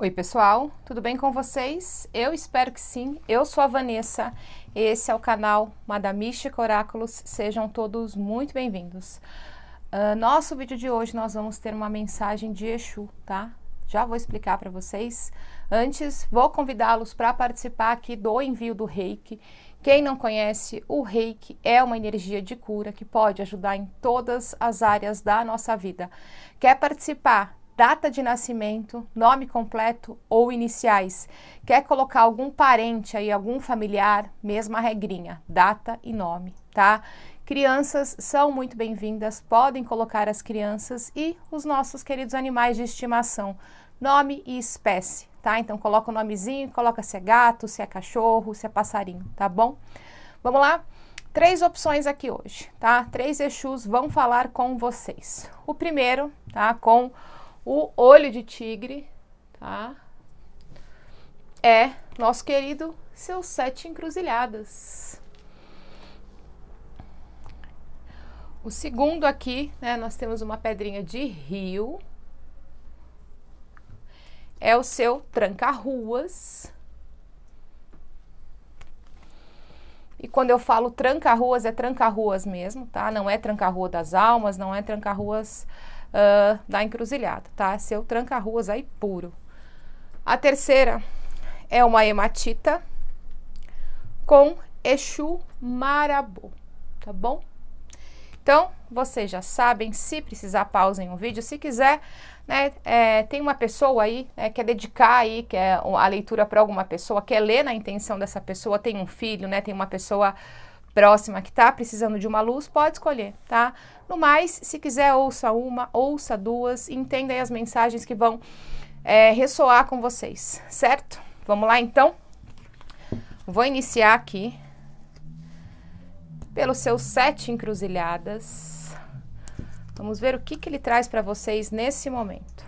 Oi, pessoal, tudo bem com vocês? Eu espero que sim. Eu sou a Vanessa, esse é o canal Madamística Oráculos. Sejam todos muito bem-vindos. Uh, nosso vídeo de hoje nós vamos ter uma mensagem de Exu, tá? Já vou explicar para vocês. Antes, vou convidá-los para participar aqui do envio do reiki. Quem não conhece, o reiki é uma energia de cura que pode ajudar em todas as áreas da nossa vida. Quer participar data de nascimento, nome completo ou iniciais. Quer colocar algum parente aí, algum familiar, mesma regrinha, data e nome, tá? Crianças são muito bem-vindas, podem colocar as crianças e os nossos queridos animais de estimação, nome e espécie, tá? Então coloca o nomezinho, coloca se é gato, se é cachorro, se é passarinho, tá bom? Vamos lá? Três opções aqui hoje, tá? Três Exus vão falar com vocês. O primeiro, tá? Com o olho de tigre, tá? É nosso querido seus sete encruzilhadas. O segundo aqui, né, nós temos uma pedrinha de rio. É o seu tranca-ruas. E quando eu falo tranca-ruas, é tranca-ruas mesmo, tá? Não é tranca-rua das almas, não é tranca-ruas uh, da encruzilhada, tá? Seu tranca-ruas aí puro. A terceira é uma hematita com Exu Marabô, tá bom? Então, vocês já sabem, se precisar, pausem o vídeo. Se quiser, né, é, tem uma pessoa aí, né, quer dedicar aí quer a leitura para alguma pessoa, quer ler na intenção dessa pessoa, tem um filho, né, tem uma pessoa próxima que está precisando de uma luz, pode escolher, tá? No mais, se quiser, ouça uma, ouça duas, entenda as mensagens que vão é, ressoar com vocês, certo? Vamos lá então? Vou iniciar aqui pelos seus sete encruzilhadas. Vamos ver o que, que ele traz para vocês nesse momento.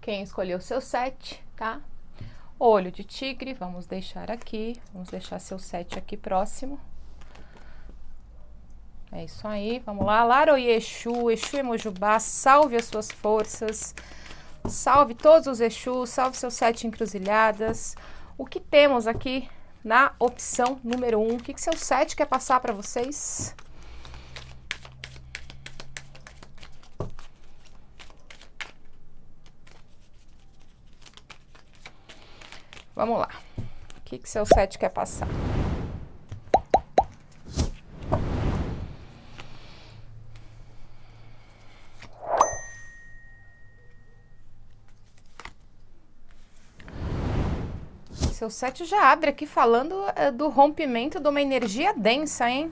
Quem escolheu seu sete, tá? Olho de tigre, vamos deixar aqui, vamos deixar seu sete aqui próximo. É isso aí, vamos lá. Laro e Exu, Exu Emojubá, salve as suas forças. Salve todos os Exus, salve seus sete encruzilhadas. O que temos aqui na opção número um? O que, que seu sete quer passar para vocês? Vamos lá. O que, que seu set quer passar? Seu sete já abre aqui falando eh, do rompimento de uma energia densa, hein?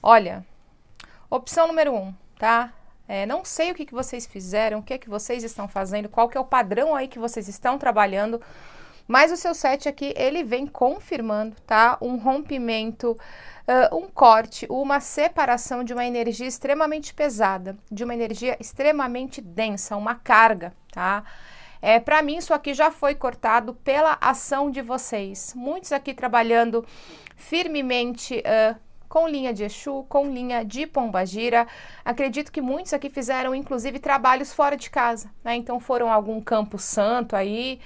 Olha, opção número um, tá? É, não sei o que, que vocês fizeram, o que é que vocês estão fazendo, qual que é o padrão aí que vocês estão trabalhando. Mas o seu set aqui, ele vem confirmando, tá? Um rompimento, uh, um corte, uma separação de uma energia extremamente pesada, de uma energia extremamente densa, uma carga, tá? É, para mim, isso aqui já foi cortado pela ação de vocês. Muitos aqui trabalhando firmemente uh, com linha de Exu, com linha de Pombagira. Acredito que muitos aqui fizeram, inclusive, trabalhos fora de casa, né? Então foram a algum campo santo aí,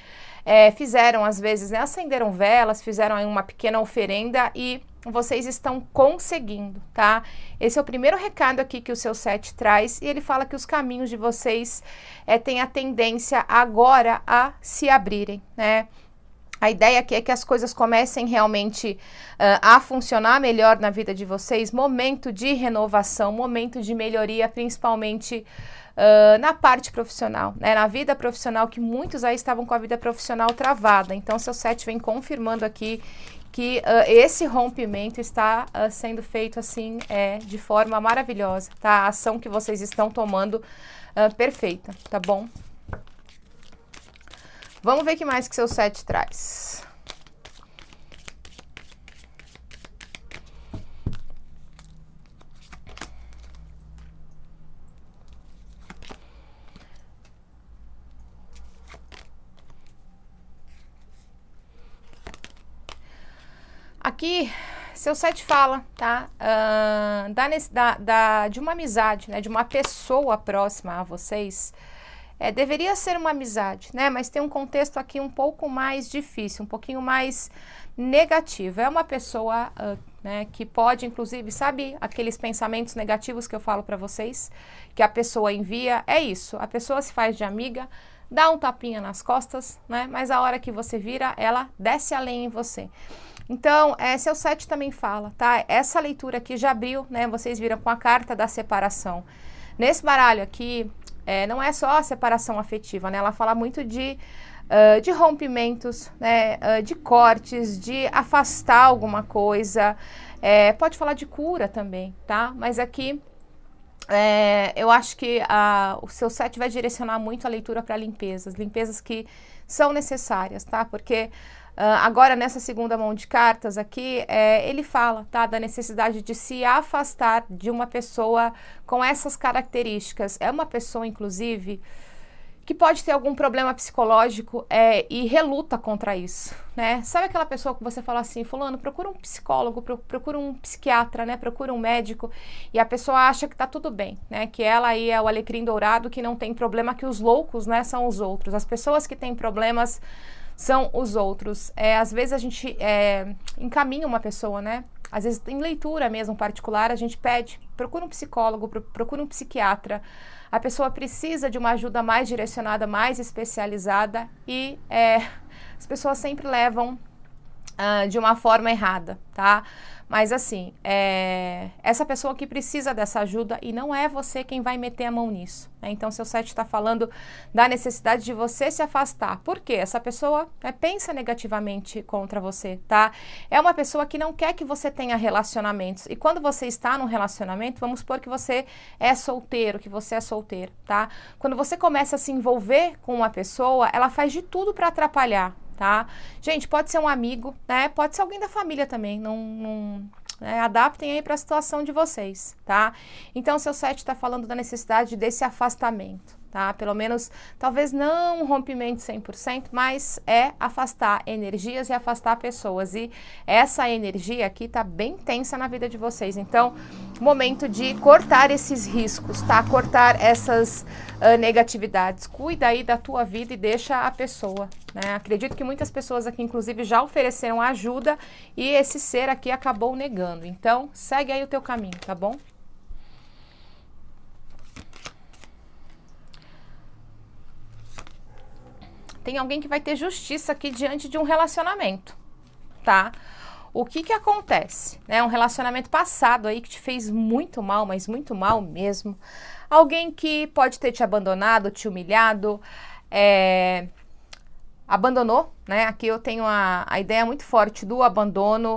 é, fizeram às vezes, né? Acenderam velas, fizeram aí uma pequena oferenda e vocês estão conseguindo, tá? Esse é o primeiro recado aqui que o seu set traz e ele fala que os caminhos de vocês é, têm a tendência agora a se abrirem, né? A ideia aqui é que as coisas comecem realmente uh, a funcionar melhor na vida de vocês. Momento de renovação, momento de melhoria, principalmente uh, na parte profissional, né? na vida profissional, que muitos aí estavam com a vida profissional travada. Então, seu set vem confirmando aqui que uh, esse rompimento está uh, sendo feito assim é de forma maravilhosa, tá? A ação que vocês estão tomando uh, perfeita, tá bom? Vamos ver o que mais que seu set traz. Aqui, seu 7 fala, tá? Uh, da, da, de uma amizade, né? De uma pessoa próxima a vocês é, deveria ser uma amizade, né? Mas tem um contexto aqui um pouco mais difícil, um pouquinho mais negativo. É uma pessoa uh, né, que pode, inclusive, sabe aqueles pensamentos negativos que eu falo para vocês, que a pessoa envia. É isso. A pessoa se faz de amiga, dá um tapinha nas costas, né? Mas a hora que você vira, ela desce além em você. Então, é, seu site também fala, tá? Essa leitura aqui já abriu, né? Vocês viram com a carta da separação. Nesse baralho aqui, é, não é só a separação afetiva, né? Ela fala muito de, uh, de rompimentos, né? Uh, de cortes, de afastar alguma coisa. É, pode falar de cura também, tá? Mas aqui é, eu acho que a, o seu set vai direcionar muito a leitura para limpezas, limpezas que são necessárias, tá? Porque uh, agora nessa segunda mão de cartas aqui, é, ele fala, tá? Da necessidade de se afastar de uma pessoa com essas características. É uma pessoa, inclusive, que pode ter algum problema psicológico é, e reluta contra isso, né? Sabe aquela pessoa que você fala assim, fulano, procura um psicólogo, procura um psiquiatra, né? Procura um médico e a pessoa acha que tá tudo bem, né? Que ela aí é o alecrim dourado, que não tem problema, que os loucos, né? São os outros. As pessoas que têm problemas são os outros. É, às vezes a gente é, encaminha uma pessoa, né? às vezes em leitura mesmo particular, a gente pede, procura um psicólogo, procura um psiquiatra. A pessoa precisa de uma ajuda mais direcionada, mais especializada e é, as pessoas sempre levam uh, de uma forma errada, tá? Mas assim, é, essa pessoa que precisa dessa ajuda e não é você quem vai meter a mão nisso. Né? Então, seu site está falando da necessidade de você se afastar. Por quê? Essa pessoa né, pensa negativamente contra você, tá? É uma pessoa que não quer que você tenha relacionamentos. E quando você está num relacionamento, vamos supor que você é solteiro, que você é solteiro, tá? Quando você começa a se envolver com uma pessoa, ela faz de tudo para atrapalhar tá? Gente, pode ser um amigo, né? Pode ser alguém da família também, não... não né? Adaptem aí para a situação de vocês, tá? Então, seu site está falando da necessidade desse afastamento tá? Pelo menos, talvez não um rompimento 100%, mas é afastar energias e afastar pessoas. E essa energia aqui tá bem tensa na vida de vocês. Então, momento de cortar esses riscos, tá? Cortar essas uh, negatividades. Cuida aí da tua vida e deixa a pessoa, né? Acredito que muitas pessoas aqui, inclusive, já ofereceram ajuda e esse ser aqui acabou negando. Então, segue aí o teu caminho, tá bom? tem alguém que vai ter justiça aqui diante de um relacionamento, tá? O que que acontece? É né? um relacionamento passado aí que te fez muito mal, mas muito mal mesmo. Alguém que pode ter te abandonado, te humilhado, é, abandonou, né? Aqui eu tenho a, a ideia muito forte do abandono,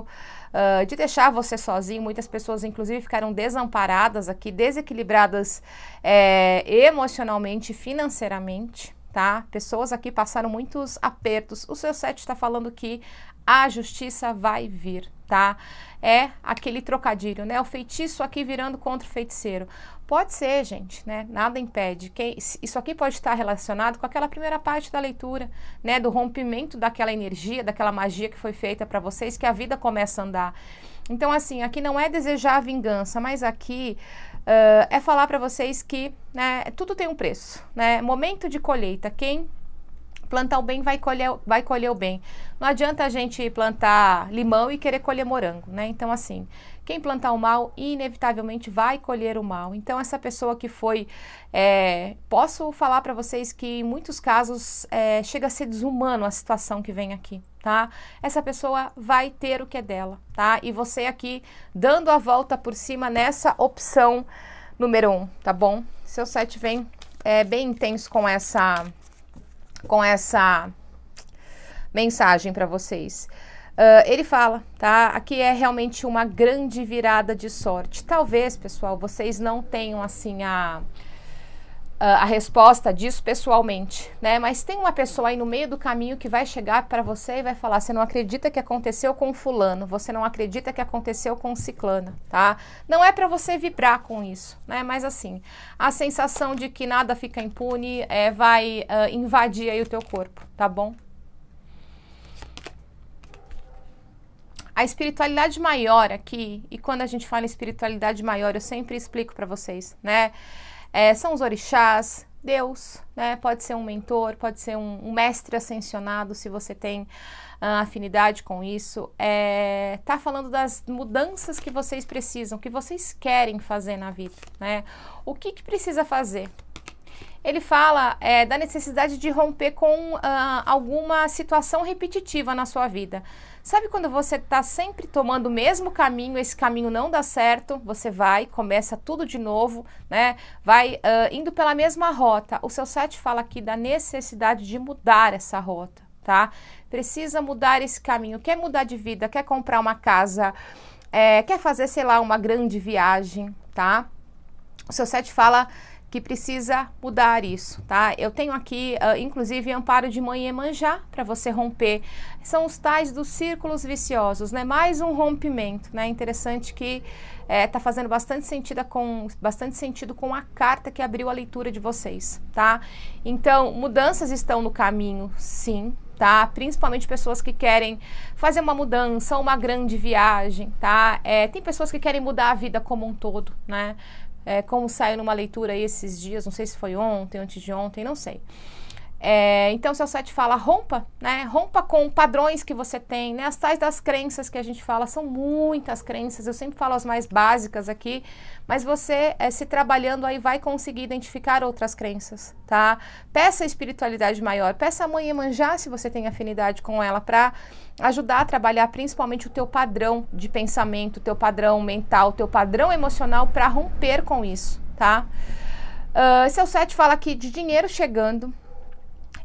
uh, de deixar você sozinho. Muitas pessoas, inclusive, ficaram desamparadas aqui, desequilibradas é, emocionalmente, financeiramente tá? Pessoas aqui passaram muitos apertos. O seu set está falando que a justiça vai vir, tá? É aquele trocadilho, né? O feitiço aqui virando contra o feiticeiro. Pode ser, gente, né? Nada impede. Quem, isso aqui pode estar relacionado com aquela primeira parte da leitura, né? Do rompimento daquela energia, daquela magia que foi feita para vocês, que a vida começa a andar. Então, assim, aqui não é desejar vingança, mas aqui uh, é falar para vocês que né, tudo tem um preço. Né? Momento de colheita, quem plantar o bem vai colher, vai colher o bem. Não adianta a gente plantar limão e querer colher morango, né? Então, assim, quem plantar o mal, inevitavelmente vai colher o mal. Então, essa pessoa que foi. É, posso falar para vocês que, em muitos casos, é, chega a ser desumano a situação que vem aqui, tá? Essa pessoa vai ter o que é dela, tá? E você aqui dando a volta por cima nessa opção número um, tá bom? Seu set vem é, bem intenso com essa com essa mensagem para vocês. Uh, ele fala, tá? Aqui é realmente uma grande virada de sorte. Talvez, pessoal, vocês não tenham assim a ah, a resposta disso pessoalmente, né? Mas tem uma pessoa aí no meio do caminho que vai chegar para você e vai falar: você não acredita que aconteceu com fulano, você não acredita que aconteceu com ciclana, tá? Não é para você vibrar com isso, né? Mas assim, a sensação de que nada fica impune é, vai uh, invadir aí o teu corpo, tá bom? A espiritualidade maior aqui, e quando a gente fala em espiritualidade maior, eu sempre explico para vocês, né? é, são os orixás, Deus, né? Pode ser um mentor, pode ser um, um mestre ascensionado, se você tem uh, afinidade com isso. É, tá falando das mudanças que vocês precisam, que vocês querem fazer na vida, né? O que, que precisa fazer? Ele fala é, da necessidade de romper com uh, alguma situação repetitiva na sua vida. Sabe quando você está sempre tomando o mesmo caminho, esse caminho não dá certo, você vai, começa tudo de novo, né? Vai uh, indo pela mesma rota. O seu site fala aqui da necessidade de mudar essa rota, tá? Precisa mudar esse caminho. Quer mudar de vida, quer comprar uma casa, é, quer fazer, sei lá, uma grande viagem, tá? O seu site fala que precisa mudar isso, tá? Eu tenho aqui, uh, inclusive, amparo de mãe Emanjá para você romper. São os tais dos círculos viciosos, né? Mais um rompimento, né? Interessante que está eh, fazendo bastante sentido com bastante sentido com a carta que abriu a leitura de vocês, tá? Então, mudanças estão no caminho, sim, tá? Principalmente pessoas que querem fazer uma mudança, uma grande viagem, tá? É, tem pessoas que querem mudar a vida como um todo, né? É, como saiu numa leitura esses dias, não sei se foi ontem, antes de ontem, não sei. É, então, seu 7 fala rompa, né? Rompa com padrões que você tem, né? As tais das crenças que a gente fala, são muitas crenças, eu sempre falo as mais básicas aqui, mas você é, se trabalhando aí vai conseguir identificar outras crenças, tá? Peça espiritualidade maior, peça a mãe manjar se você tem afinidade com ela para ajudar a trabalhar principalmente o teu padrão de pensamento, o teu padrão mental, o teu padrão emocional para romper com isso, tá? Uh, ah, seu set fala aqui de dinheiro chegando,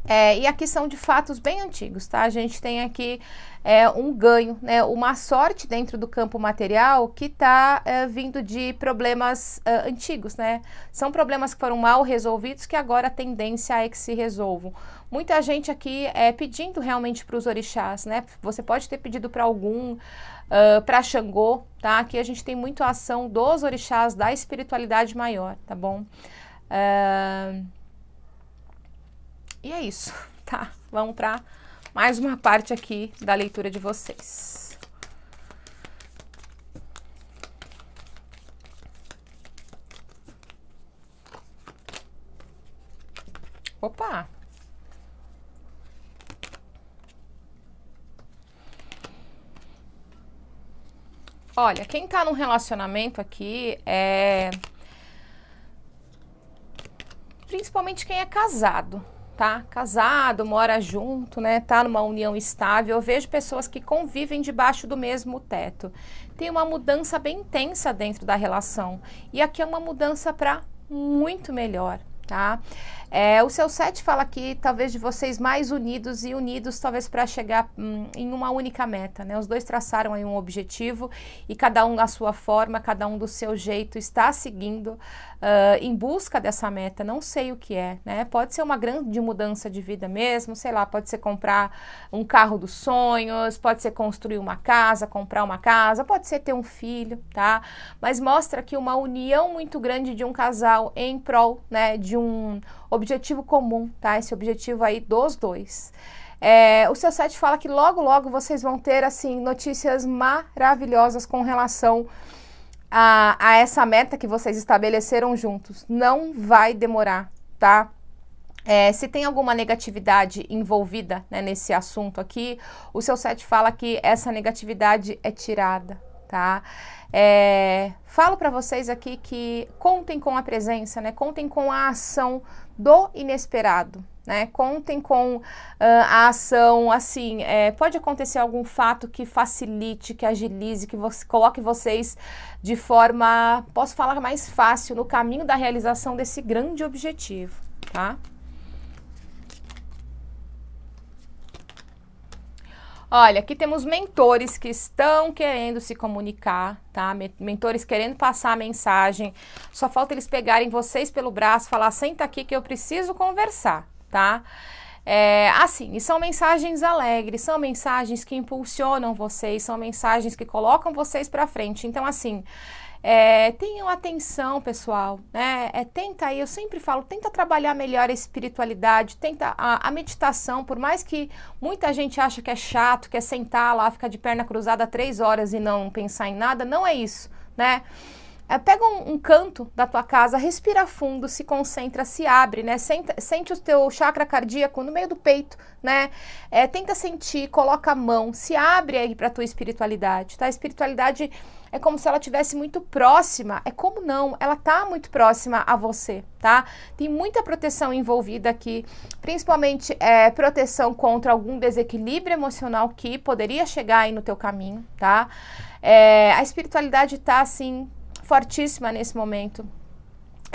é, e aqui são de fatos bem antigos, tá? A gente tem aqui é, um ganho, né? uma sorte dentro do campo material que está é, vindo de problemas é, antigos, né? São problemas que foram mal resolvidos que agora a tendência é que se resolvam. Muita gente aqui é pedindo realmente para os orixás, né? Você pode ter pedido para algum, uh, para Xangô, tá? Aqui a gente tem muito ação dos orixás da espiritualidade maior, tá bom? Uh, e é isso, tá? Vamos para mais uma parte aqui da leitura de vocês. Opa! Olha, quem tá num relacionamento aqui é. Principalmente quem é casado, tá casado, mora junto, né, tá numa união estável, eu vejo pessoas que convivem debaixo do mesmo teto. Tem uma mudança bem intensa dentro da relação. E aqui é uma mudança para muito melhor, tá? É, o seu sete fala aqui, talvez de vocês mais unidos e unidos, talvez para chegar hum, em uma única meta, né? Os dois traçaram aí um objetivo e cada um na sua forma, cada um do seu jeito está seguindo uh, em busca dessa meta, não sei o que é, né? Pode ser uma grande mudança de vida mesmo, sei lá, pode ser comprar um carro dos sonhos, pode ser construir uma casa, comprar uma casa, pode ser ter um filho, tá? Mas mostra que uma união muito grande de um casal em prol, né, de um objetivo comum, tá? Esse objetivo aí dos dois. É, o seu site fala que logo, logo vocês vão ter assim notícias maravilhosas com relação a, a essa meta que vocês estabeleceram juntos. Não vai demorar, tá? É, se tem alguma negatividade envolvida né, nesse assunto aqui, o seu set fala que essa negatividade é tirada, tá? É, falo para vocês aqui que contem com a presença, né? Contem com a ação do inesperado. Né? Contem com uh, a ação, assim, é, pode acontecer algum fato que facilite, que agilize, que você, coloque vocês de forma, posso falar mais fácil, no caminho da realização desse grande objetivo, tá? Olha, aqui temos mentores que estão querendo se comunicar, tá? Mentores querendo passar a mensagem. Só falta eles pegarem vocês pelo braço, falar: senta aqui que eu preciso conversar, tá? É, assim, e são mensagens alegres, são mensagens que impulsionam vocês, são mensagens que colocam vocês para frente. Então, assim. É, tenham atenção, pessoal. Né? É, tenta aí, eu sempre falo, tenta trabalhar melhor a espiritualidade, tenta a, a, meditação, por mais que muita gente acha que é chato, que é sentar lá, ficar de perna cruzada três horas e não pensar em nada, não é isso, né? É, pega um, um, canto da tua casa, respira fundo, se concentra, se abre, né? Senta, sente o teu chakra cardíaco no meio do peito, né? É, tenta sentir, coloca a mão, se abre aí para tua espiritualidade, tá? A espiritualidade é como se ela tivesse muito próxima, é como não, ela tá muito próxima a você, tá? Tem muita proteção envolvida aqui, principalmente é, proteção contra algum desequilíbrio emocional que poderia chegar aí no teu caminho, tá? É, a espiritualidade tá assim fortíssima nesse momento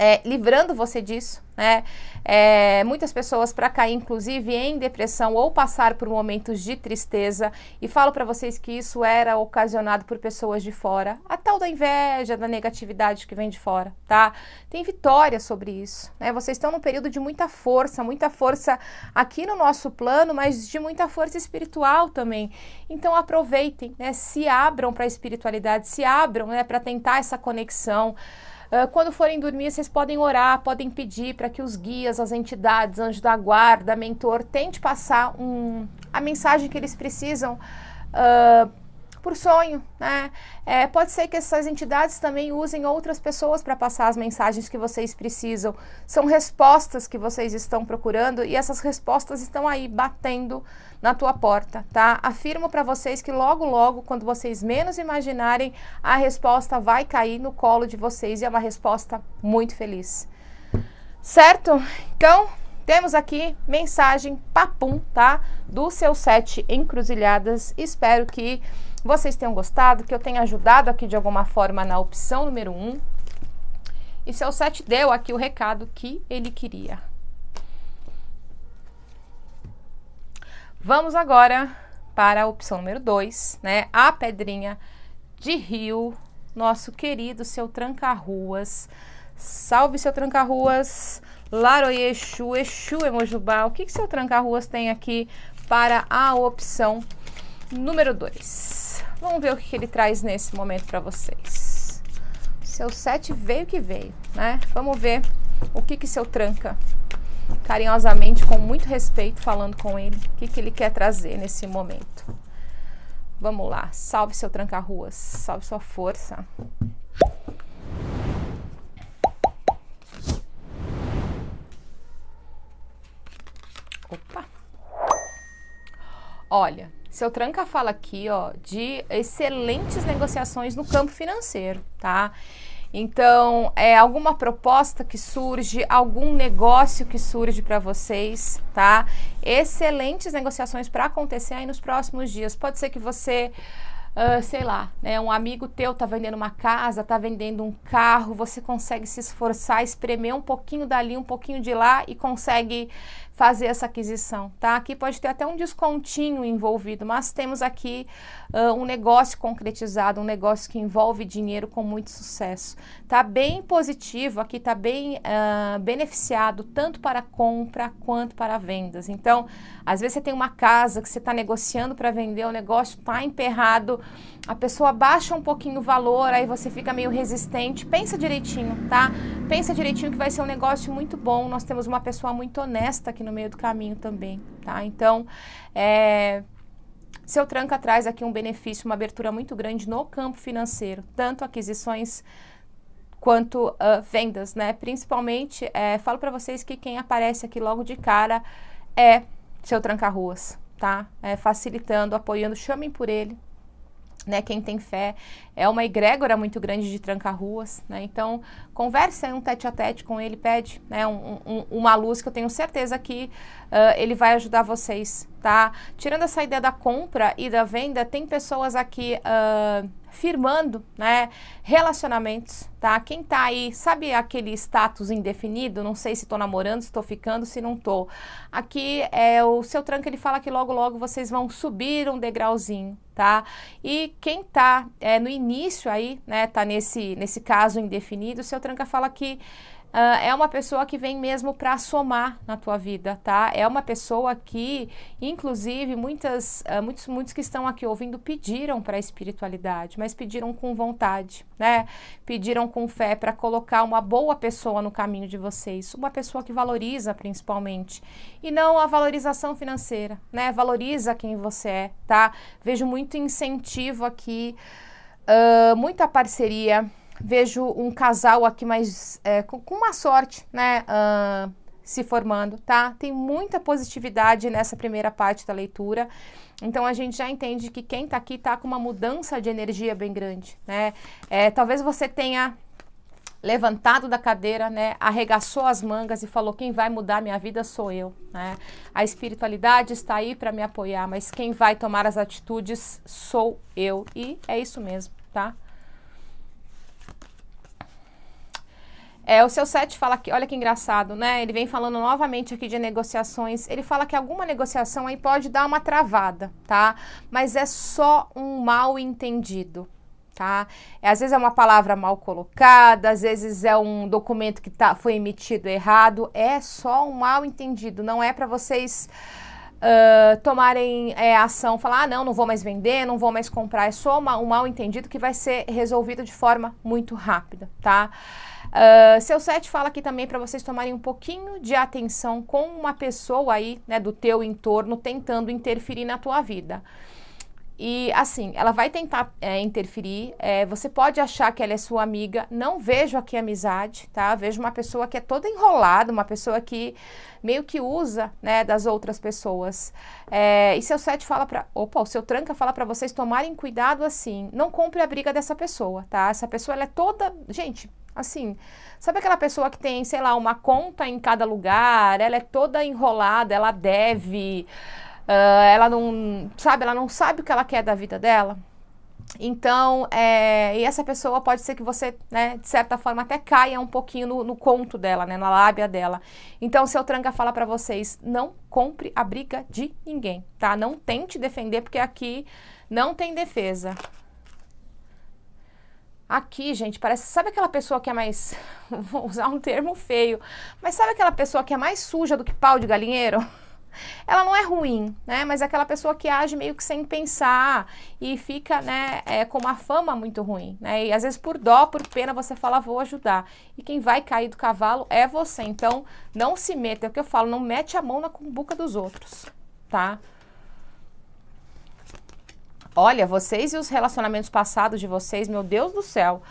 é, livrando você disso, né? É, muitas pessoas para cair, inclusive, em depressão ou passar por momentos de tristeza. E falo para vocês que isso era ocasionado por pessoas de fora, a tal da inveja, da negatividade que vem de fora, tá? Tem vitória sobre isso, né? Vocês estão num período de muita força, muita força aqui no nosso plano, mas de muita força espiritual também. Então aproveitem, né? Se abram para a espiritualidade, se abram, né? Para tentar essa conexão. Ah, quando forem dormir, vocês podem orar, podem pedir para que os guias, as entidades, anjo da guarda, mentor, tente passar um, a mensagem que eles precisam uh, por sonho, né? É, pode ser que essas entidades também usem outras pessoas para passar as mensagens que vocês precisam. São respostas que vocês estão procurando e essas respostas estão aí batendo na tua porta, tá? Afirmo para vocês que logo logo, quando vocês menos imaginarem, a resposta vai cair no colo de vocês e é uma resposta muito feliz. Certo? Então, temos aqui mensagem papum, tá? Do seu sete encruzilhadas. Espero que vocês tenham gostado, que eu tenha ajudado aqui de alguma forma na opção número 1. Um. E seu set deu aqui o recado que ele queria. Vamos agora para a opção número 2, né? A pedrinha de rio, nosso querido seu tranca-ruas. Salve seu tranca-ruas, Laroyexu, Exu Emojubá. O que, que seu tranca-ruas tem aqui para a opção número 2. Vamos ver o que ele traz nesse momento para vocês. Seu 7 veio que veio, né? Vamos ver o que que seu tranca carinhosamente, com muito respeito, falando com ele, o que que ele quer trazer nesse momento. Vamos lá, salve seu tranca-ruas, salve sua força. Opa! Olha, seu Tranca fala aqui, ó, de excelentes negociações no campo financeiro, tá? Então, é alguma proposta que surge, algum negócio que surge para vocês, tá? Excelentes negociações para acontecer aí nos próximos dias. Pode ser que você Uh, sei lá, né, um amigo teu tá vendendo uma casa, tá vendendo um carro, você consegue se esforçar, espremer um pouquinho dali, um pouquinho de lá e consegue fazer essa aquisição, tá? Aqui pode ter até um descontinho envolvido, mas temos aqui uh, um negócio concretizado, um negócio que envolve dinheiro com muito sucesso. Tá bem positivo, aqui tá bem uh, beneficiado tanto para compra quanto para vendas. Então, às vezes você tem uma casa que você está negociando para vender, o negócio tá emperrado, a pessoa baixa um pouquinho o valor, aí você fica meio resistente. Pensa direitinho, tá? Pensa direitinho que vai ser um negócio muito bom. Nós temos uma pessoa muito honesta aqui no no meio do caminho também, tá? Então, é, seu tranca traz aqui um benefício, uma abertura muito grande no campo financeiro, tanto aquisições quanto uh, vendas, né? Principalmente, é, falo para vocês que quem aparece aqui logo de cara é seu tranca-ruas, tá? É, facilitando, apoiando, chamem por ele, né, quem tem fé é uma egrégora muito grande de tranca-ruas, né? Então, converse um tete a tete com ele, pede né, um, um, uma luz que eu tenho certeza que uh, ele vai ajudar vocês tá? Tirando essa ideia da compra e da venda, tem pessoas aqui uh, firmando, né? Relacionamentos, tá? Quem tá aí, sabe aquele status indefinido? Não sei se tô namorando, se tô ficando, se não tô. Aqui é o seu tranco, ele fala que logo, logo vocês vão subir um degrauzinho, tá? E quem tá é, no início aí, né? Tá nesse, nesse caso indefinido, o seu tranca fala que Uh, é uma pessoa que vem mesmo para somar na tua vida, tá? É uma pessoa que, inclusive, muitas, uh, muitos, muitos que estão aqui ouvindo pediram para a espiritualidade, mas pediram com vontade, né? Pediram com fé para colocar uma boa pessoa no caminho de vocês, uma pessoa que valoriza principalmente e não a valorização financeira, né? Valoriza quem você é, tá? Vejo muito incentivo aqui, uh, muita parceria vejo um casal aqui mais é, com, com, uma sorte, né? Uh, se formando, tá? Tem muita positividade nessa primeira parte da leitura. Então a gente já entende que quem tá aqui tá com uma mudança de energia bem grande, né? É, talvez você tenha levantado da cadeira, né, arregaçou as mangas e falou: "Quem vai mudar minha vida sou eu", né? A espiritualidade está aí para me apoiar, mas quem vai tomar as atitudes sou eu. E é isso mesmo, tá? É, o seu set fala que, olha que engraçado, né? Ele vem falando novamente aqui de negociações. Ele fala que alguma negociação aí pode dar uma travada, tá? Mas é só um mal entendido. Tá? É, às vezes é uma palavra mal colocada, às vezes é um documento que tá, foi emitido errado. É só um mal entendido, não é para vocês Uh, tomarem é, ação, falar, ah, não, não vou mais vender, não vou mais comprar, é só uma, um mal entendido que vai ser resolvido de forma muito rápida, tá? Ah, seu 7 fala aqui também para vocês tomarem um pouquinho de atenção com uma pessoa aí, né, do teu entorno tentando interferir na tua vida. E assim, ela vai tentar é, interferir. É, você pode achar que ela é sua amiga. Não vejo aqui amizade, tá? Vejo uma pessoa que é toda enrolada, uma pessoa que meio que usa, né, das outras pessoas. É, e seu sete fala para, opa, o seu tranca fala para vocês tomarem cuidado assim. Não compre a briga dessa pessoa, tá? Essa pessoa ela é toda, gente, Assim, sabe aquela pessoa que tem, sei lá, uma conta em cada lugar, ela é toda enrolada, ela deve, uh, ela não sabe, ela não sabe o que ela quer da vida dela. Então, é, e essa pessoa pode ser que você, né, de certa forma, até caia um pouquinho no, no conto dela, né, na lábia dela. Então, seu tranca fala para vocês: não compre a briga de ninguém, tá? Não tente defender, porque aqui não tem defesa. Aqui, gente, parece. Sabe aquela pessoa que é mais. Vou usar um termo feio, mas sabe aquela pessoa que é mais suja do que pau de galinheiro? Ela não é ruim, né? Mas é aquela pessoa que age meio que sem pensar e fica, né, é, com uma fama muito ruim, né? E às vezes por dó, por pena, você fala, vou ajudar. E quem vai cair do cavalo é você. Então, não se meta, é o que eu falo, não mete a mão na cumbuca dos outros, tá? Olha, vocês e os relacionamentos passados de vocês, meu Deus do céu.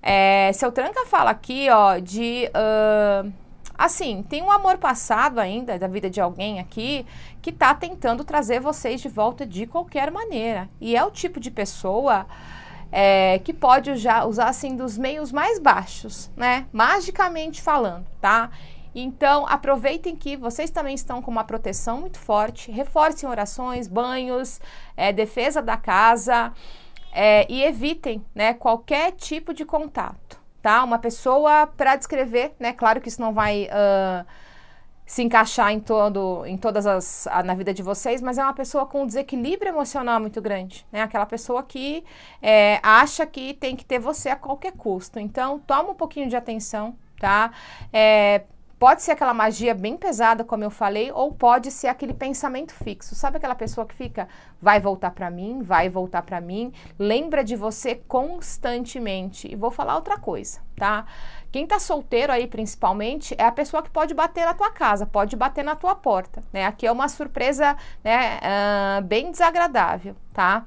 É, seu Tranca fala aqui, ó, de. Uh, assim, tem um amor passado ainda da vida de alguém aqui que tá tentando trazer vocês de volta de qualquer maneira. E é o tipo de pessoa. É, que pode usar, usar assim dos meios mais baixos, né? Magicamente falando, tá? Então, aproveitem que vocês também estão com uma proteção muito forte, reforcem orações, banhos, é, defesa da casa é, e evitem né, qualquer tipo de contato, tá? Uma pessoa, para descrever, né? Claro que isso não vai uh, se encaixar em, todo, em todas as. A, na vida de vocês, mas é uma pessoa com um desequilíbrio emocional muito grande, né? Aquela pessoa que é, acha que tem que ter você a qualquer custo. Então, toma um pouquinho de atenção, tá? É, Pode ser aquela magia bem pesada, como eu falei, ou pode ser aquele pensamento fixo. Sabe aquela pessoa que fica, vai voltar para mim, vai voltar para mim, lembra de você constantemente. E vou falar outra coisa, tá? Quem tá solteiro aí, principalmente, é a pessoa que pode bater na tua casa, pode bater na tua porta, né? Aqui é uma surpresa, né, uh, bem desagradável, tá?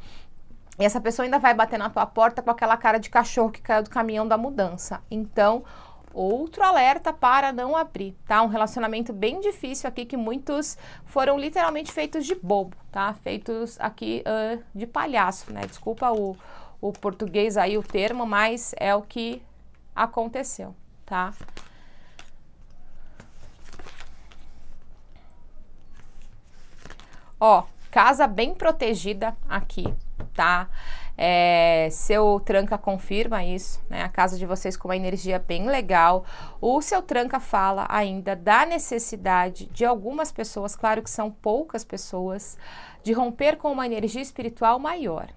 E essa pessoa ainda vai bater na tua porta com aquela cara de cachorro que caiu do caminhão da mudança. Então, Outro alerta para não abrir, tá? Um relacionamento bem difícil aqui que muitos foram literalmente feitos de bobo, tá? Feitos aqui uh, de palhaço, né? Desculpa o, o português aí, o termo, mas é o que aconteceu, tá? Ó, casa bem protegida aqui, tá? É, seu tranca confirma isso, né? A casa de vocês com uma energia bem legal. O seu tranca fala ainda da necessidade de algumas pessoas, claro que são poucas pessoas, de romper com uma energia espiritual maior.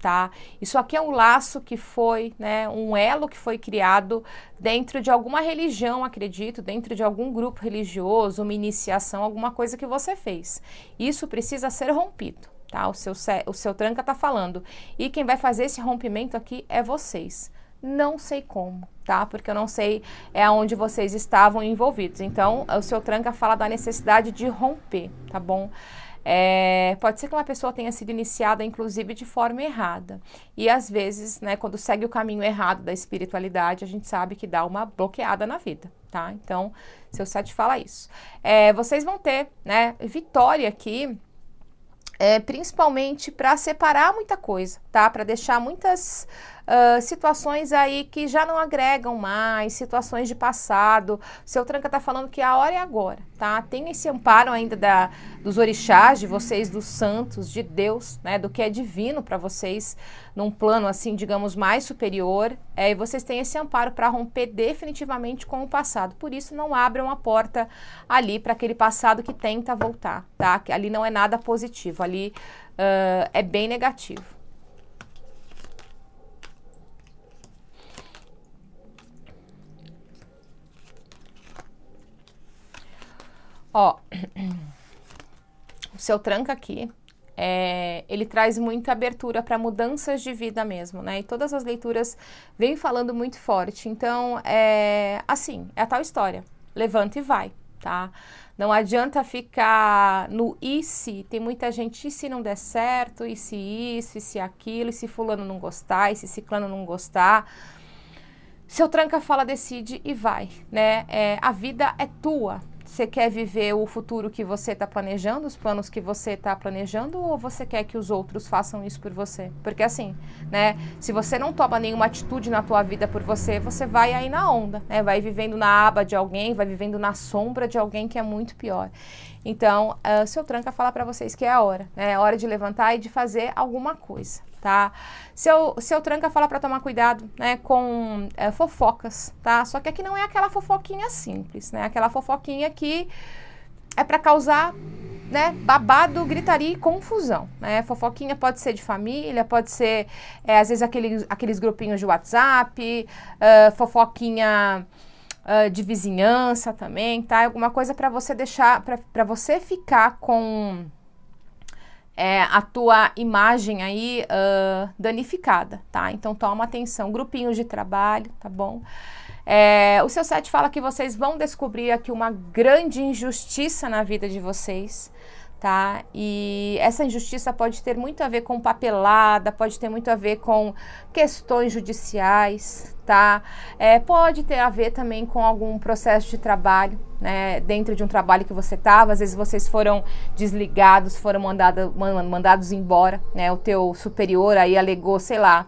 Tá? Isso aqui é um laço que foi, né, um elo que foi criado dentro de alguma religião, acredito, dentro de algum grupo religioso, uma iniciação, alguma coisa que você fez. Isso precisa ser rompido tá? O seu, o seu tranca está falando. E quem vai fazer esse rompimento aqui é vocês. Não sei como, tá? Porque eu não sei é onde vocês estavam envolvidos. Então, o seu tranca fala da necessidade de romper, tá bom? É, pode ser que uma pessoa tenha sido iniciada, inclusive, de forma errada. E às vezes, né, quando segue o caminho errado da espiritualidade, a gente sabe que dá uma bloqueada na vida, tá? Então, seu sete fala isso. É, vocês vão ter, né, vitória aqui é, principalmente para separar muita coisa, tá? Para deixar muitas situações aí que já não agregam mais, situações de passado. O seu Tranca está falando que a hora é agora, tá? Tem esse amparo ainda da, dos orixás, de vocês, dos santos, de Deus, né? Do que é divino para vocês, num plano assim, digamos, mais superior. É, e vocês têm esse amparo para romper definitivamente com o passado. Por isso, não abram a porta ali para aquele passado que tenta voltar, tá? Que ali não é nada positivo, ali uh, é bem negativo. Ó, o seu tranca aqui, é, ele traz muita abertura para mudanças de vida mesmo, né? E todas as leituras vêm falando muito forte. Então, é assim, é a tal história. Levanta e vai, tá? Não adianta ficar no e se. Tem muita gente, e se não der certo, e se isso, e se aquilo, e se fulano não gostar, e se ciclano não gostar. Seu tranca fala, decide e vai, né? É, a vida é tua, você quer viver o futuro que você está planejando, os planos que você está planejando, ou você quer que os outros façam isso por você? Porque assim, né? Se você não toma nenhuma atitude na tua vida por você, você vai aí na onda, né? Vai vivendo na aba de alguém, vai vivendo na sombra de alguém que é muito pior. Então, uh, ah, seu Tranca fala para vocês que é a hora, né? É hora de levantar e de fazer alguma coisa tá? Seu, seu tranca fala para tomar cuidado, né, com é, fofocas, tá? Só que aqui não é aquela fofoquinha simples, né? Aquela fofoquinha que é para causar, né, babado, gritaria e confusão, né? Fofoquinha pode ser de família, pode ser, é, às vezes, aqueles, aqueles grupinhos de WhatsApp, uh, fofoquinha... Uh, de vizinhança também, tá? É alguma coisa para você deixar, para você ficar com é, a tua imagem aí uh, danificada, tá? Então toma atenção, grupinhos de trabalho, tá bom? É, o seu set fala que vocês vão descobrir aqui uma grande injustiça na vida de vocês tá? E essa injustiça pode ter muito a ver com papelada, pode ter muito a ver com questões judiciais, tá? É, pode ter a ver também com algum processo de trabalho, né? Dentro de um trabalho que você estava, às vezes vocês foram desligados, foram mandado, mandados embora, né? O teu superior aí alegou, sei lá,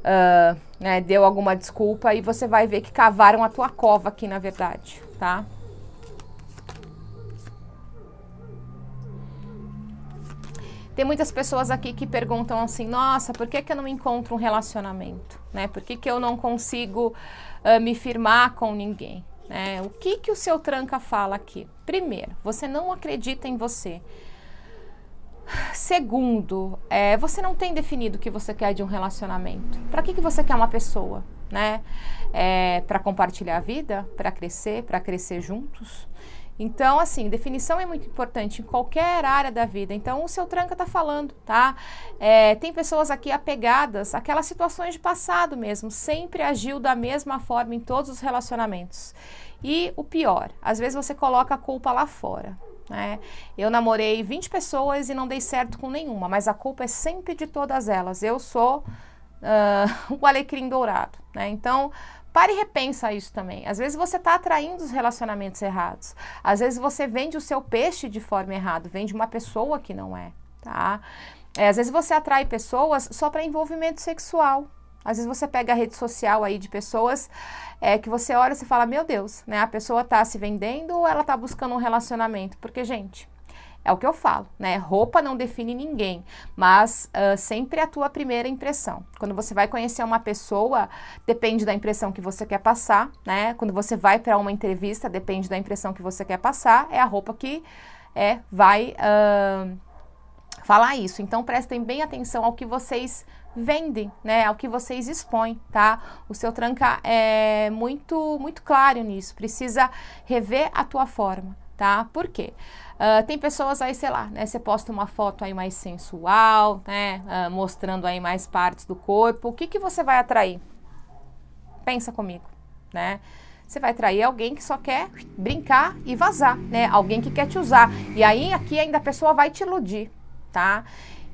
uh, né? Deu alguma desculpa e você vai ver que cavaram a tua cova aqui, na verdade, tá? Tem muitas pessoas aqui que perguntam assim: nossa, por que, que eu não encontro um relacionamento? Né? Por que, que eu não consigo uh, me firmar com ninguém? Né? O que, que o seu tranca fala aqui? Primeiro, você não acredita em você. Segundo, é, você não tem definido o que você quer de um relacionamento. Para que, que você quer uma pessoa? Né? É, para compartilhar a vida, para crescer, para crescer juntos. Então, assim, definição é muito importante em qualquer área da vida. Então, o seu tranca está falando, tá? É, tem pessoas aqui apegadas àquelas situações de passado mesmo, sempre agiu da mesma forma em todos os relacionamentos. E o pior, às vezes você coloca a culpa lá fora. Né? Eu namorei 20 pessoas e não dei certo com nenhuma, mas a culpa é sempre de todas elas. Eu sou uh, o alecrim dourado. Né? Então, para e repensa isso também. Às vezes você está atraindo os relacionamentos errados. Às vezes você vende o seu peixe de forma errada, vende uma pessoa que não é, tá? É, às vezes você atrai pessoas só para envolvimento sexual. Às vezes você pega a rede social aí de pessoas é, que você olha e fala, meu Deus, né? A pessoa tá se vendendo ou ela tá buscando um relacionamento? Porque, gente, é o que eu falo, né? Roupa não define ninguém, mas uh, sempre é a tua primeira impressão. Quando você vai conhecer uma pessoa, depende da impressão que você quer passar, né? Quando você vai para uma entrevista, depende da impressão que você quer passar, é a roupa que é, vai uh, falar isso. Então prestem bem atenção ao que vocês vendem, né? Ao que vocês expõem, tá? O seu tranca é muito muito claro nisso. Precisa rever a tua forma, tá? Por quê? Uh, tem pessoas aí, sei lá, né? Você posta uma foto aí mais sensual, né? Uh, mostrando aí mais partes do corpo. O que, que você vai atrair? Pensa comigo, né? Você vai atrair alguém que só quer brincar e vazar, né? Alguém que quer te usar. E aí aqui ainda a pessoa vai te iludir, tá?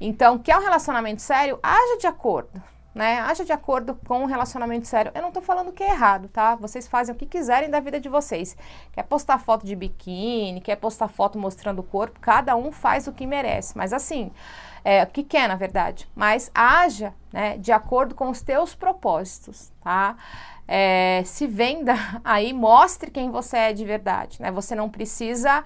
Então, quer um relacionamento sério? Haja de acordo né? Haja de acordo com um relacionamento sério. Eu não estou falando que é errado, tá? Vocês fazem o que quiserem da vida de vocês. Quer postar foto de biquíni, quer postar foto mostrando o corpo, cada um faz o que merece. Mas assim, é, o que quer, na verdade. Mas haja né, de acordo com os teus propósitos, tá? É, se venda aí, mostre quem você é de verdade, né? Você não precisa...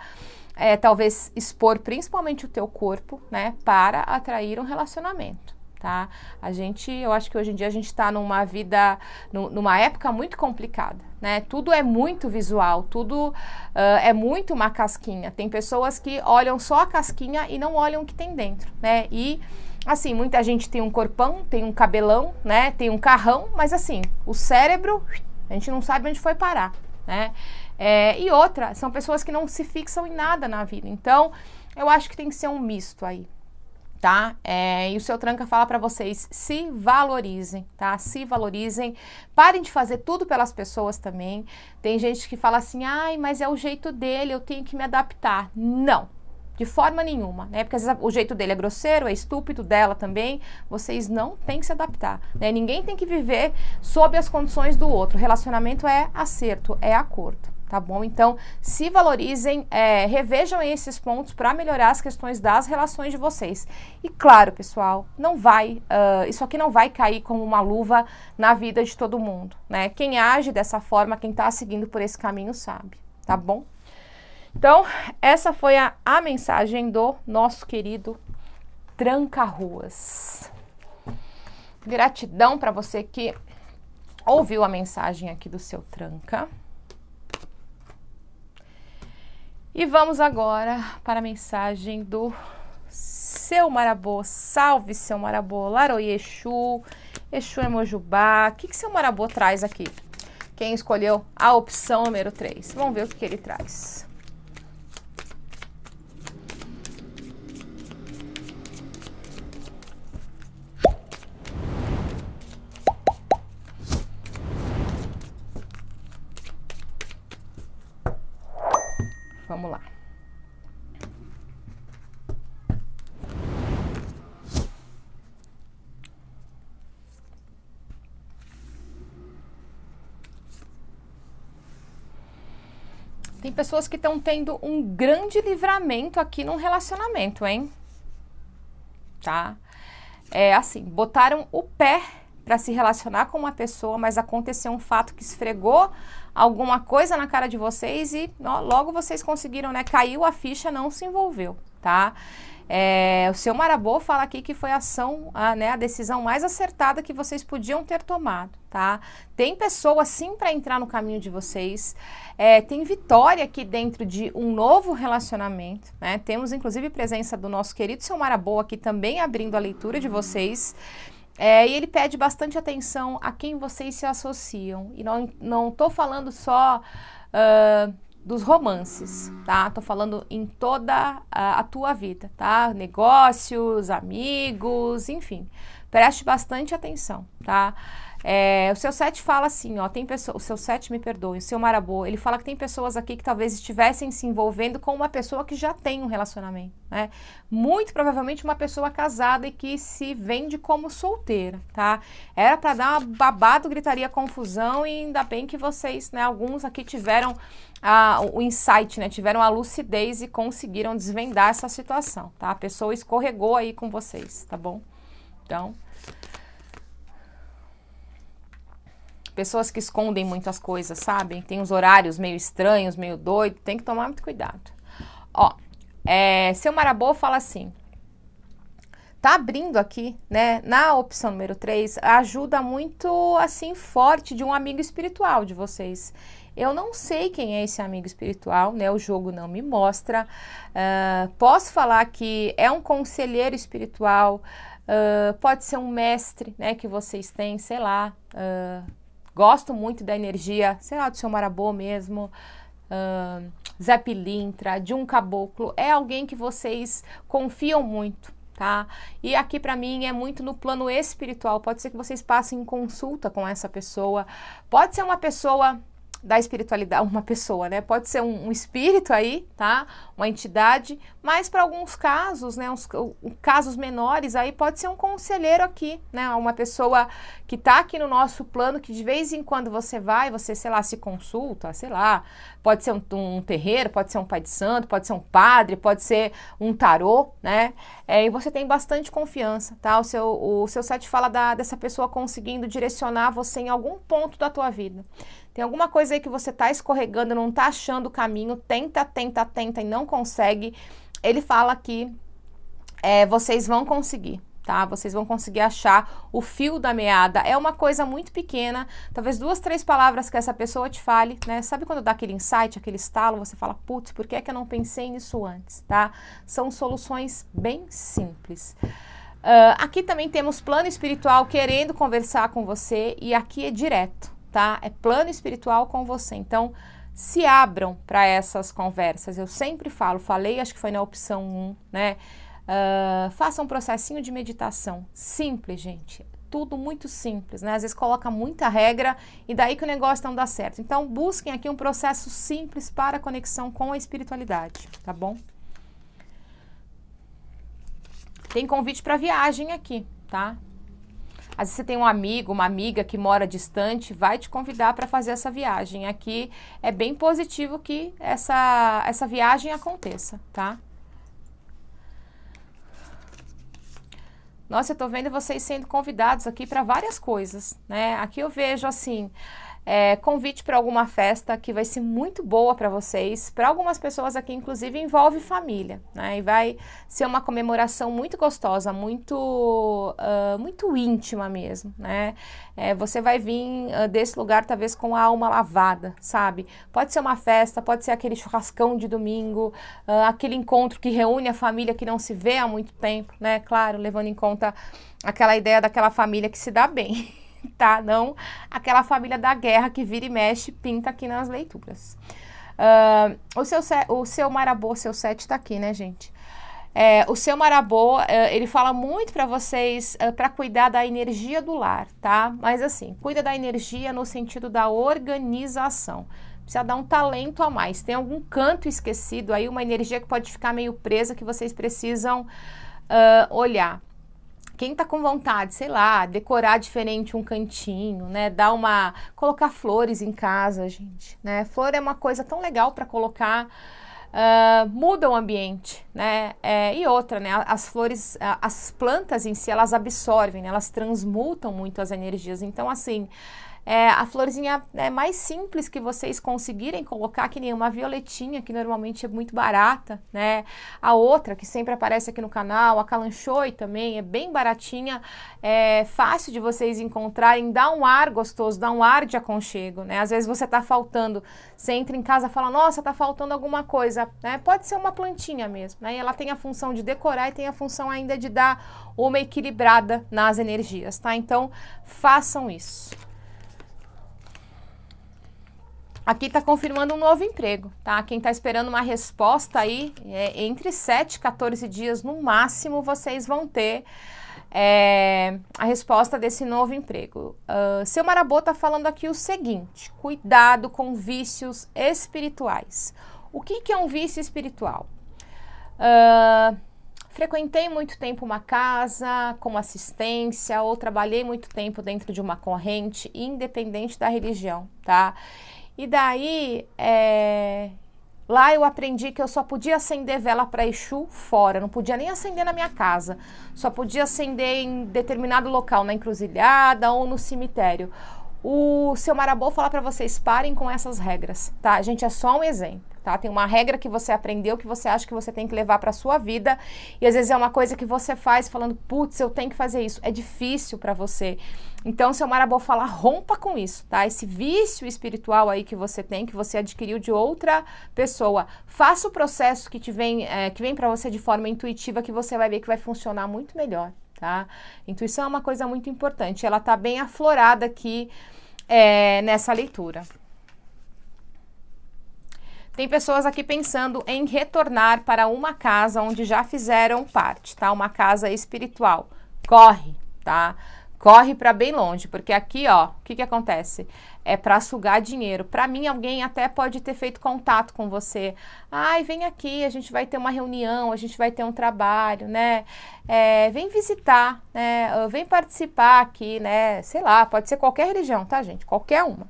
É, talvez expor principalmente o teu corpo, né, para atrair um relacionamento tá? A gente, eu acho que hoje em dia a gente está numa vida, numa época muito complicada, né? Tudo é muito visual, tudo uh, é muito uma casquinha. Tem pessoas que olham só a casquinha e não olham o que tem dentro, né? E assim, muita gente tem um corpão, tem um cabelão, né? Tem um carrão, mas assim, o cérebro, a gente não sabe onde foi parar, né? É, e outra, são pessoas que não se fixam em nada na vida. Então, eu acho que tem que ser um misto aí, tá? É, e o seu Tranca fala para vocês, se valorizem, tá? Se valorizem, parem de fazer tudo pelas pessoas também. Tem gente que fala assim, ai, mas é o jeito dele, eu tenho que me adaptar. Não, de forma nenhuma, né? Porque às vezes o jeito dele é grosseiro, é estúpido, dela também. Vocês não têm que se adaptar, né? Ninguém tem que viver sob as condições do outro. Relacionamento é acerto, é acordo tá bom? Então, se valorizem, é, revejam esses pontos para melhorar as questões das relações de vocês. E claro, pessoal, não vai, uh, isso aqui não vai cair como uma luva na vida de todo mundo, né? Quem age dessa forma, quem está seguindo por esse caminho sabe, tá bom? Então, essa foi a, a mensagem do nosso querido Tranca-Ruas. Gratidão para você que ouviu a mensagem aqui do seu Tranca. E vamos agora para a mensagem do seu Marabô. Salve, seu Marabô. Laroie Exu, Exu Emojubá. É o que, que seu Marabô traz aqui? Quem escolheu a opção número 3? Vamos ver o que, que ele traz. pessoas que estão tendo um grande livramento aqui num relacionamento, hein? Tá? É assim, botaram o pé para se relacionar com uma pessoa, mas aconteceu um fato que esfregou alguma coisa na cara de vocês e ó, logo vocês conseguiram, né? Caiu a ficha, não se envolveu tá? É, o seu Marabô fala aqui que foi a ação, a, né, a decisão mais acertada que vocês podiam ter tomado, tá? Tem pessoa sim para entrar no caminho de vocês, é, tem vitória aqui dentro de um novo relacionamento, né? Temos inclusive presença do nosso querido seu Marabô aqui também abrindo a leitura de vocês. É, e ele pede bastante atenção a quem vocês se associam. E não estou falando só. Uh, dos romances, tá? Tô falando em toda a, a tua vida, tá? Negócios, amigos, enfim. Preste bastante atenção, tá? É, o seu sete fala assim, ó, tem pessoa, o seu sete me perdoe, o seu marabô, ele fala que tem pessoas aqui que talvez estivessem se envolvendo com uma pessoa que já tem um relacionamento, né? Muito provavelmente uma pessoa casada e que se vende como solteira, tá? Era para dar uma babado, gritaria, confusão e ainda bem que vocês, né, alguns aqui tiveram a, o insight, né? Tiveram a lucidez e conseguiram desvendar essa situação, tá? A pessoa escorregou aí com vocês, tá bom? Então, pessoas que escondem muitas coisas, sabem? Tem uns horários meio estranhos, meio doido, tem que tomar muito cuidado. Ó, é, seu Marabô fala assim, tá abrindo aqui, né? Na opção número 3, ajuda muito, assim, forte de um amigo espiritual de vocês. Eu não sei quem é esse amigo espiritual, né? O jogo não me mostra. Uh, posso falar que é um conselheiro espiritual, uh, pode ser um mestre, né? Que vocês têm, sei lá. Uh, gosto muito da energia, sei lá, do seu marabô mesmo. Uh, Zé Pilintra, de um caboclo, é alguém que vocês confiam muito, tá? E aqui para mim é muito no plano espiritual. Pode ser que vocês passem consulta com essa pessoa, pode ser uma pessoa da espiritualidade, uma pessoa, né? Pode ser um, um espírito aí, tá? Uma entidade, mas para alguns casos, né? Uns, casos menores aí pode ser um conselheiro aqui, né? Uma pessoa que tá aqui no nosso plano, que de vez em quando você vai, você, sei lá, se consulta, sei lá, pode ser um, um terreiro, pode ser um pai de santo, pode ser um padre, pode ser um tarô, né? É, e você tem bastante confiança, tá? O seu, o seu site fala da, dessa pessoa conseguindo direcionar você em algum ponto da tua vida. Tem alguma coisa aí que você está escorregando, não está achando o caminho, tenta, tenta, tenta e não consegue. Ele fala que é, vocês vão conseguir. Tá? Vocês vão conseguir achar o fio da meada. É uma coisa muito pequena, talvez duas, três palavras que essa pessoa te fale, né? Sabe quando dá aquele insight, aquele estalo, você fala, putz, por que, é que eu não pensei nisso antes, tá? São soluções bem simples. Uh, aqui também temos plano espiritual querendo conversar com você e aqui é direto, tá? É plano espiritual com você. Então, se abram para essas conversas. Eu sempre falo, falei, acho que foi na opção 1, né? Uh, faça um processinho de meditação. Simples, gente. Tudo muito simples, né? Às vezes coloca muita regra e daí que o negócio não dá certo. Então, busquem aqui um processo simples para conexão com a espiritualidade, tá bom? Tem convite para viagem aqui, tá? Às vezes você tem um amigo, uma amiga que mora distante, vai te convidar para fazer essa viagem. Aqui é bem positivo que essa, essa viagem aconteça, tá? Nossa, eu estou vendo vocês sendo convidados aqui para várias coisas, né? Aqui eu vejo assim, é, convite para alguma festa que vai ser muito boa para vocês. Para algumas pessoas aqui, inclusive, envolve família, né? E vai ser uma comemoração muito gostosa, muito, uh, muito íntima mesmo, né? É, você vai vir uh, desse lugar talvez com a alma lavada, sabe? Pode ser uma festa, pode ser aquele churrascão de domingo, uh, aquele encontro que reúne a família que não se vê há muito tempo, né? Claro, levando em conta aquela ideia daquela família que se dá bem. tá? Não aquela família da guerra que vira e mexe, pinta aqui nas leituras. Uh, o, seu, o seu Marabô, seu 7 tá aqui, né, gente? É, o seu Marabô, uh, ele fala muito para vocês uh, eh, para cuidar da energia do lar, tá? Mas assim, cuida da energia no sentido da organização. Precisa dar um talento a mais. Tem algum canto esquecido aí, uma energia que pode ficar meio presa que vocês precisam uh, olhar quem tá com vontade, sei lá, decorar diferente um cantinho, né? Dar uma colocar flores em casa, gente, né? Flor é uma coisa tão legal para colocar Uh, muda o ambiente, né? É, e outra, né? As flores, as plantas em si, elas absorvem, né? elas transmutam muito as energias. Então, assim, é, a florzinha é mais simples que vocês conseguirem colocar, que nem uma violetinha, que normalmente é muito barata, né? A outra, que sempre aparece aqui no canal, a calanchoe também, é bem baratinha, é fácil de vocês encontrarem, dá um ar gostoso, dá um ar de aconchego, né? Às vezes você tá faltando, você entra em casa e fala, nossa, tá faltando alguma coisa, né? Pode ser uma plantinha mesmo, né? E ela tem a função de decorar e tem a função ainda de dar uma equilibrada nas energias, tá? Então, façam isso. Aqui está confirmando um novo emprego, tá? Quem está esperando uma resposta aí, é, entre 7 e 14 dias no máximo, vocês vão ter é, a resposta desse novo emprego. Uh, seu Marabô está falando aqui o seguinte: cuidado com vícios espirituais. O que, que é um vício espiritual? Uh, frequentei muito tempo uma casa como assistência ou trabalhei muito tempo dentro de uma corrente, independente da religião, tá? E daí, é, lá eu aprendi que eu só podia acender vela para Exu fora, não podia nem acender na minha casa, só podia acender em determinado local, na encruzilhada ou no cemitério o seu marabô fala para vocês parem com essas regras, tá? Gente, é só um exemplo, tá? Tem uma regra que você aprendeu que você acha que você tem que levar para sua vida e às vezes é uma coisa que você faz falando, putz, eu tenho que fazer isso, é difícil para você. Então, seu marabô fala, rompa com isso, tá? Esse vício espiritual aí que você tem, que você adquiriu de outra pessoa, faça o processo que te vem, é, que vem para você de forma intuitiva que você vai ver que vai funcionar muito melhor tá? Intuição é uma coisa muito importante, ela tá bem aflorada aqui é, nessa leitura. Tem pessoas aqui pensando em retornar para uma casa onde já fizeram parte, tá? Uma casa espiritual. Corre, tá? corre para bem longe, porque aqui, ó, o que, que acontece? É para sugar dinheiro. Para mim, alguém até pode ter feito contato com você. Ai, vem aqui, a gente vai ter uma reunião, a gente vai ter um trabalho, né? É, vem visitar, né? Vem participar aqui, né? Sei lá, pode ser qualquer religião, tá, gente? Qualquer uma.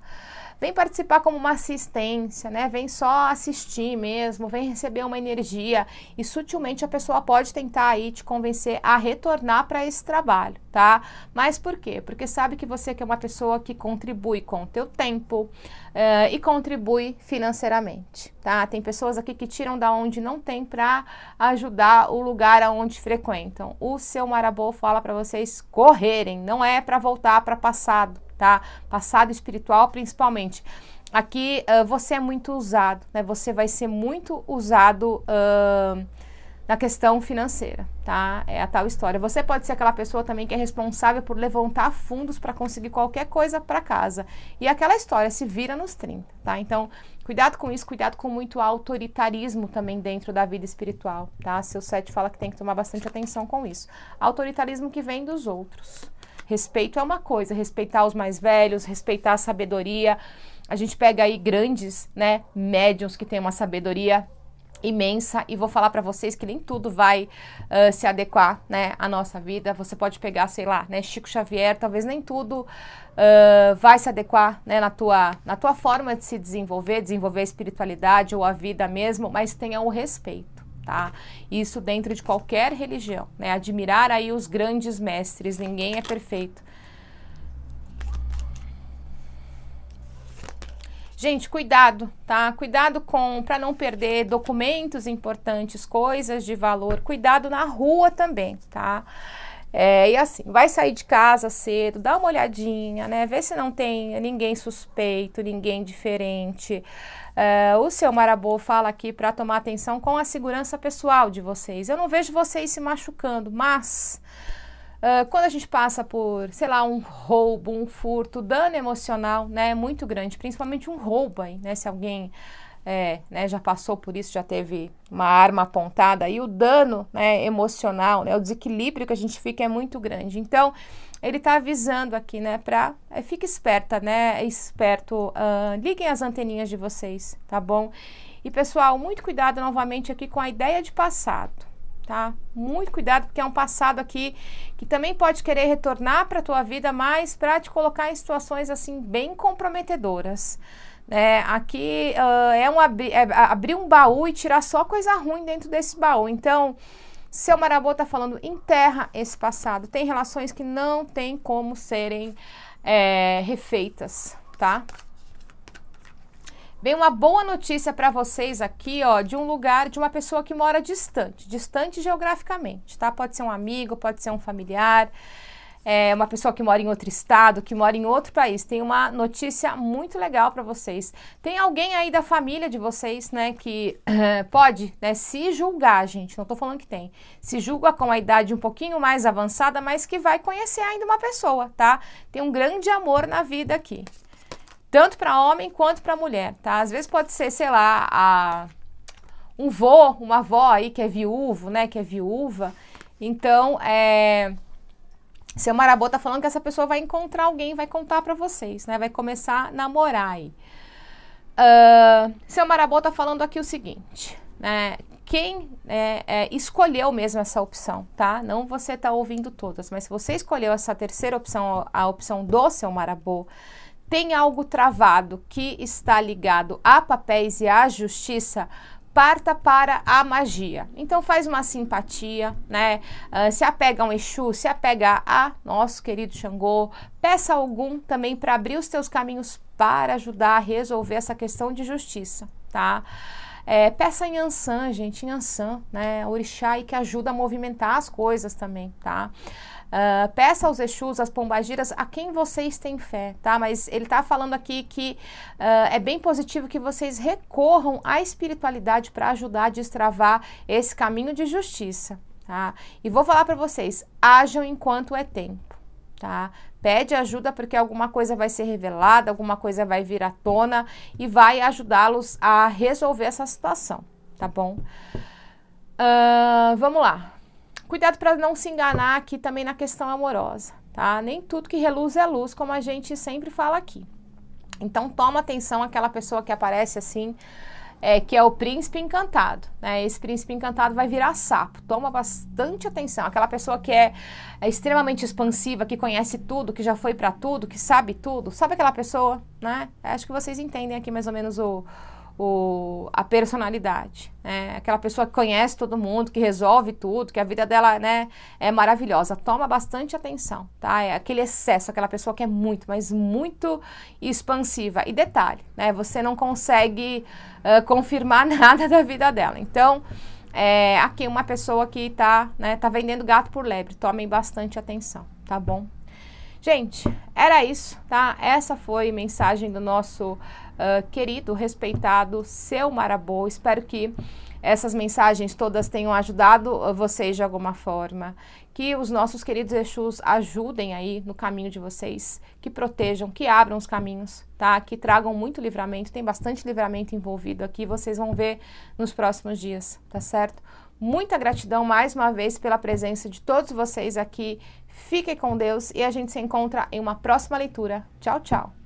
Vem participar como uma assistência, né? Vem só assistir mesmo, vem receber uma energia e sutilmente a pessoa pode tentar aí te convencer a retornar para esse trabalho, tá? Mas por quê? Porque sabe que você que é uma pessoa que contribui com o teu tempo uh, e contribui financeiramente, tá? Tem pessoas aqui que tiram da onde não tem para ajudar o lugar aonde frequentam. O seu Marabô fala para vocês correrem, não é para voltar para passado, tá? Passado espiritual, principalmente. Aqui uh, você é muito usado, né? Você vai ser muito usado uh, na questão financeira, tá? É a tal história. Você pode ser aquela pessoa também que é responsável por levantar fundos para conseguir qualquer coisa para casa. E é aquela história se vira nos 30, tá? Então, cuidado com isso, cuidado com muito autoritarismo também dentro da vida espiritual, tá? Seu 7 fala que tem que tomar bastante atenção com isso. Autoritarismo que vem dos outros. Respeito é uma coisa, respeitar os mais velhos, respeitar a sabedoria. A gente pega aí grandes, né, médiums que têm uma sabedoria imensa e vou falar para vocês que nem tudo vai uh, se adequar né à nossa vida você pode pegar sei lá né Chico Xavier talvez nem tudo uh, vai se adequar né na tua na tua forma de se desenvolver desenvolver a espiritualidade ou a vida mesmo mas tenha o um respeito tá? Isso dentro de qualquer religião, né? Admirar aí os grandes mestres, ninguém é perfeito. Gente, cuidado, tá? Cuidado com para não perder documentos importantes, coisas de valor. Cuidado na rua também, tá? É, e assim, vai sair de casa cedo, dá uma olhadinha, né? Vê se não tem ninguém suspeito, ninguém diferente. É, o seu Marabô fala aqui para tomar atenção com a segurança pessoal de vocês. Eu não vejo vocês se machucando, mas Uh, quando a gente passa por, sei lá, um roubo, um furto, dano emocional, né, é muito grande, principalmente um roubo aí, né, se alguém é, né, já passou por isso, já teve uma arma apontada, e o dano né, emocional, né, o desequilíbrio que a gente fica é muito grande. Então, ele está avisando aqui, né, para é, fique esperta, né, é esperto, uh, liguem as anteninhas de vocês, tá bom? E pessoal, muito cuidado novamente aqui com a ideia de passado. Tá? Muito cuidado, porque é um passado aqui que também pode querer retornar para a tua vida, mas para te colocar em situações assim bem comprometedoras. É, aqui uh, é, um abri é abrir um baú e tirar só coisa ruim dentro desse baú. Então, seu marabô está falando, enterra esse passado. Tem relações que não tem como serem é, refeitas, tá? Vem uma boa notícia para vocês aqui, ó, de um lugar, de uma pessoa que mora distante, distante geograficamente, tá? Pode ser um amigo, pode ser um familiar é, uma pessoa que mora em outro estado, que mora em outro país. Tem uma notícia muito legal para vocês. Tem alguém aí da família de vocês, né, que uh, pode né, se julgar, gente. Não estou falando que tem. Se julga com a idade um pouquinho mais avançada, mas que vai conhecer ainda uma pessoa, tá? Tem um grande amor na vida aqui. Tanto para homem quanto para mulher, tá? Às vezes pode ser, sei lá, a... um vô, uma avó aí que é viúvo, né, que é viúva. Então, é seu Marabô tá falando que essa pessoa vai encontrar alguém, vai contar para vocês, né? Vai começar a namorar aí. Uh, seu Marabô tá falando aqui o seguinte, né? Quem é, é, escolheu mesmo essa opção, tá? Não você tá ouvindo todas, mas se você escolheu essa terceira opção, a opção do seu Marabô, tem algo travado que está ligado a papéis e à justiça parta para a magia. Então faz uma simpatia, né? Uh, se apega a um Exu, se apega a nosso querido Xangô, peça algum também para abrir os teus caminhos para ajudar a resolver essa questão de justiça, tá? É, peça em Ansan, gente, em Ansan, né? Orixá e que ajuda a movimentar as coisas também, tá? Uh, peça aos Exus, às pombagiras, a quem vocês têm fé, tá? Mas ele está falando aqui que uh, é bem positivo que vocês recorram à espiritualidade para ajudar a destravar esse caminho de justiça, tá? E vou falar para vocês, ajam enquanto é tempo, tá? Pede ajuda porque alguma coisa vai ser revelada, alguma coisa vai vir à tona e vai ajudá-los a resolver essa situação, tá bom? Uh, vamos lá. Cuidado para não se enganar aqui também na questão amorosa, tá? Nem tudo que reluz é luz, como a gente sempre fala aqui. Então toma atenção aquela pessoa que aparece assim, é, que é o príncipe encantado. Né? Esse príncipe encantado vai virar sapo. Toma bastante atenção. Aquela pessoa que é, é extremamente expansiva, que conhece tudo, que já foi para tudo, que sabe tudo. Sabe aquela pessoa, né? Acho que vocês entendem aqui mais ou menos o, o, a personalidade, né? Aquela pessoa que conhece todo mundo, que resolve tudo, que a vida dela, né, é maravilhosa. Toma bastante atenção, tá? É aquele excesso, aquela pessoa que é muito, mas muito expansiva. E detalhe, né? Você não consegue uh, confirmar nada da vida dela. Então, é, aqui uma pessoa que tá, né, tá vendendo gato por lebre. Tomem bastante atenção, tá bom? Gente, era isso, tá? Essa foi mensagem do nosso uh, querido, respeitado seu Marabô. Espero que essas mensagens todas tenham ajudado ah, vocês de alguma forma. Que os nossos queridos Exus ajudem aí no caminho de vocês, que protejam, que abram os caminhos, tá? Que tragam muito livramento, tem bastante livramento envolvido aqui, vocês vão ver nos próximos dias, tá certo? Muita gratidão mais uma vez pela presença de todos vocês aqui. Fique com Deus e a gente se encontra em uma próxima leitura. Tchau, tchau.